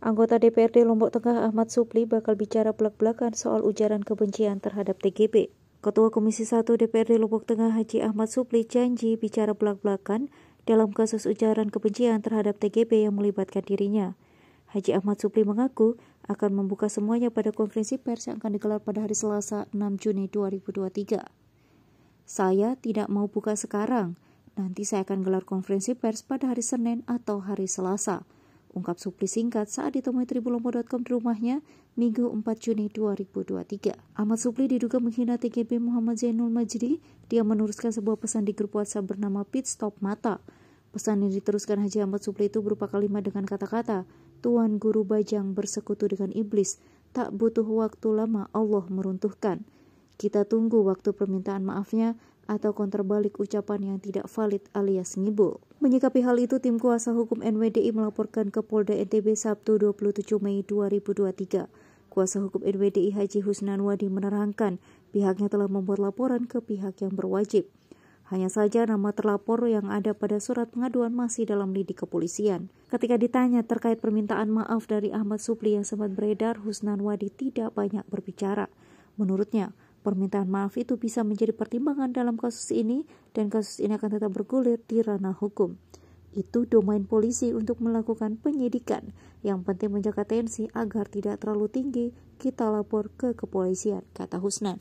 Anggota DPRD Lombok Tengah Ahmad Supli bakal bicara belak-belakan soal ujaran kebencian terhadap TGB. Ketua Komisi 1 DPRD Lombok Tengah Haji Ahmad Supli janji bicara belak-belakan dalam kasus ujaran kebencian terhadap TGB yang melibatkan dirinya. Haji Ahmad Supli mengaku akan membuka semuanya pada konferensi pers yang akan digelar pada hari Selasa 6 Juni 2023. Saya tidak mau buka sekarang, nanti saya akan gelar konferensi pers pada hari Senin atau hari Selasa Ungkap Supli singkat saat ditemui Tribulombo.com di rumahnya Minggu 4 Juni 2023. Ahmad Supli diduga menghina TGB Muhammad Zainul Majdi. Dia menuliskan sebuah pesan di grup WhatsApp bernama Pit Stop Mata. Pesan yang diteruskan Haji Ahmad Supli itu berupa kalimat dengan kata-kata, Tuan Guru Bajang bersekutu dengan iblis, tak butuh waktu lama Allah meruntuhkan. Kita tunggu waktu permintaan maafnya atau konterbalik ucapan yang tidak valid alias ngibul. Menyikapi hal itu, tim kuasa hukum NWDI melaporkan ke Polda NTB Sabtu 27 Mei 2023. Kuasa hukum NWDI Haji Husnan Wadi menerangkan pihaknya telah membuat laporan ke pihak yang berwajib. Hanya saja nama terlapor yang ada pada surat pengaduan masih dalam lidik kepolisian. Ketika ditanya terkait permintaan maaf dari Ahmad Supli yang sempat beredar, Husnan Wadi tidak banyak berbicara. Menurutnya, Permintaan maaf itu bisa menjadi pertimbangan dalam kasus ini dan kasus ini akan tetap bergulir di ranah hukum. Itu domain polisi untuk melakukan penyidikan. Yang penting menjaga tensi agar tidak terlalu tinggi, kita lapor ke kepolisian, kata Husnan.